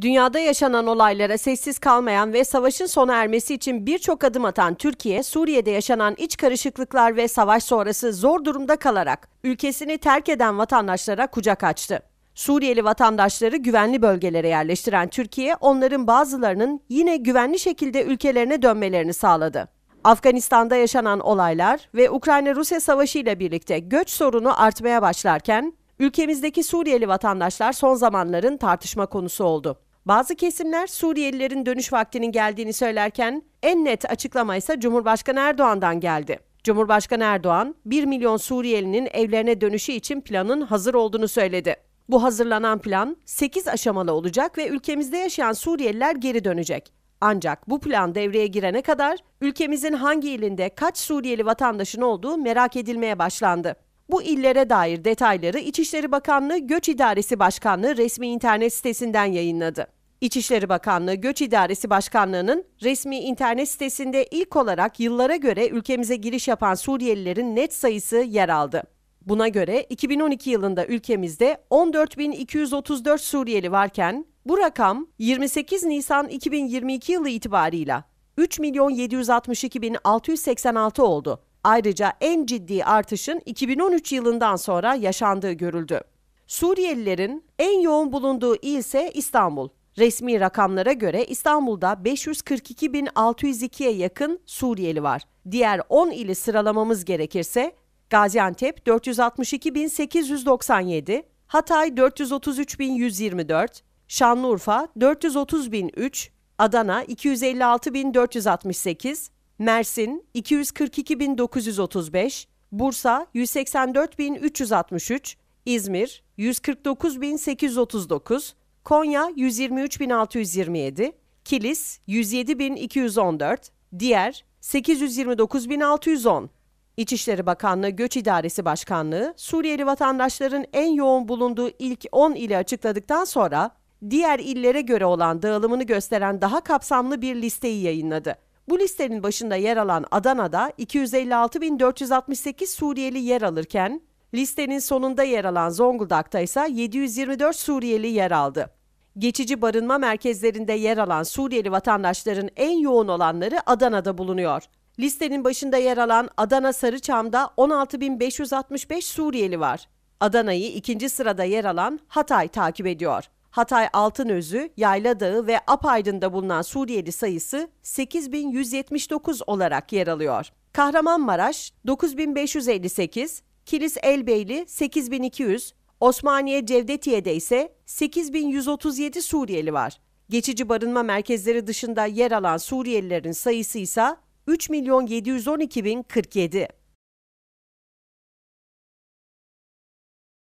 Dünyada yaşanan olaylara sessiz kalmayan ve savaşın sona ermesi için birçok adım atan Türkiye, Suriye'de yaşanan iç karışıklıklar ve savaş sonrası zor durumda kalarak ülkesini terk eden vatandaşlara kucak açtı. Suriyeli vatandaşları güvenli bölgelere yerleştiren Türkiye, onların bazılarının yine güvenli şekilde ülkelerine dönmelerini sağladı. Afganistan'da yaşanan olaylar ve Ukrayna-Rusya savaşı ile birlikte göç sorunu artmaya başlarken Ülkemizdeki Suriyeli vatandaşlar son zamanların tartışma konusu oldu. Bazı kesimler Suriyelilerin dönüş vaktinin geldiğini söylerken en net açıklama ise Cumhurbaşkanı Erdoğan'dan geldi. Cumhurbaşkanı Erdoğan 1 milyon Suriyelinin evlerine dönüşü için planın hazır olduğunu söyledi. Bu hazırlanan plan 8 aşamalı olacak ve ülkemizde yaşayan Suriyeliler geri dönecek. Ancak bu plan devreye girene kadar ülkemizin hangi ilinde kaç Suriyeli vatandaşın olduğu merak edilmeye başlandı. Bu illere dair detayları İçişleri Bakanlığı Göç İdaresi Başkanlığı resmi internet sitesinden yayınladı. İçişleri Bakanlığı Göç İdaresi Başkanlığı'nın resmi internet sitesinde ilk olarak yıllara göre ülkemize giriş yapan Suriyelilerin net sayısı yer aldı. Buna göre 2012 yılında ülkemizde 14.234 Suriyeli varken bu rakam 28 Nisan 2022 yılı itibarıyla 3.762.686 oldu. Ayrıca en ciddi artışın 2013 yılından sonra yaşandığı görüldü. Suriyelilerin en yoğun bulunduğu il ise İstanbul. Resmi rakamlara göre İstanbul'da 542.602'ye yakın Suriyeli var. Diğer 10 ili sıralamamız gerekirse Gaziantep 462.897, Hatay 433.124, Şanlıurfa 430.003, Adana 256.468, Mersin 242.935, Bursa 184.363, İzmir 149.839, Konya 123.627, Kilis 107.214, Diğer 829.610. İçişleri Bakanlığı Göç İdaresi Başkanlığı, Suriyeli vatandaşların en yoğun bulunduğu ilk 10 ili açıkladıktan sonra diğer illere göre olan dağılımını gösteren daha kapsamlı bir listeyi yayınladı. Bu listenin başında yer alan Adana'da 256.468 Suriyeli yer alırken listenin sonunda yer alan Zonguldak'ta ise 724 Suriyeli yer aldı. Geçici barınma merkezlerinde yer alan Suriyeli vatandaşların en yoğun olanları Adana'da bulunuyor. Listenin başında yer alan Adana Sarıçam'da 16.565 Suriyeli var. Adana'yı ikinci sırada yer alan Hatay takip ediyor. Hatay Altınözü, Yayla Dağı ve Apaydın'da bulunan Suriyeli sayısı 8179 olarak yer alıyor. Kahramanmaraş 9558, Kilis Elbeyli 8200, Osmaniye Cevdetiye'de ise 8137 Suriyeli var. Geçici barınma merkezleri dışında yer alan Suriyelilerin sayısı ise 3 milyon 712 bin 47.